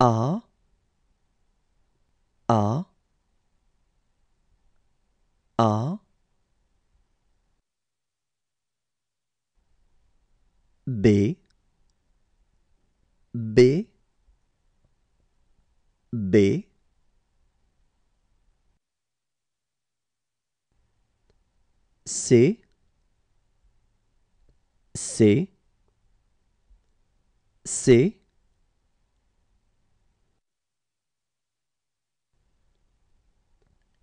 A A A B B B C C C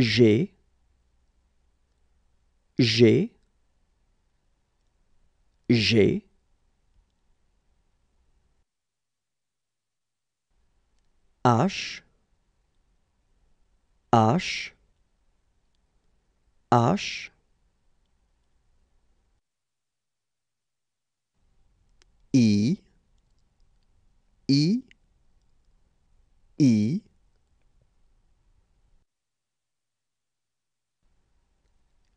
G G G H H H I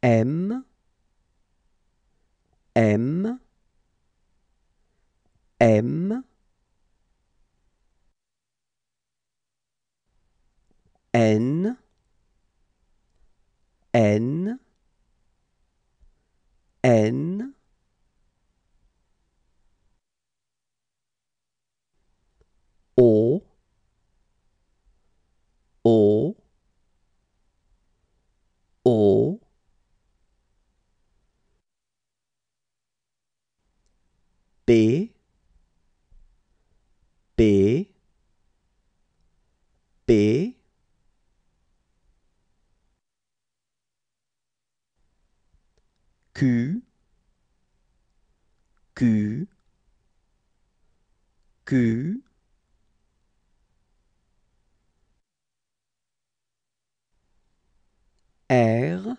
M, M, M, N, N, N, B P P Q Q Q R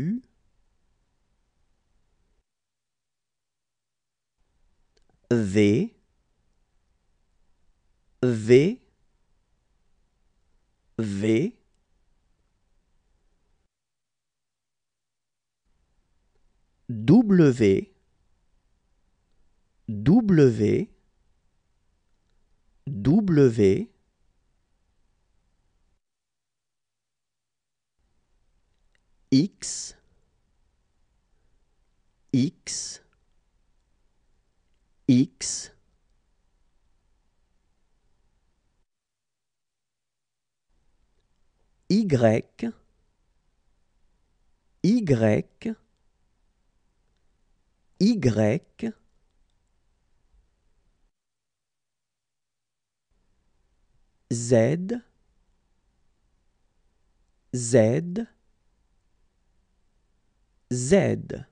V V V W W W X X x y y y Z, Z, Z.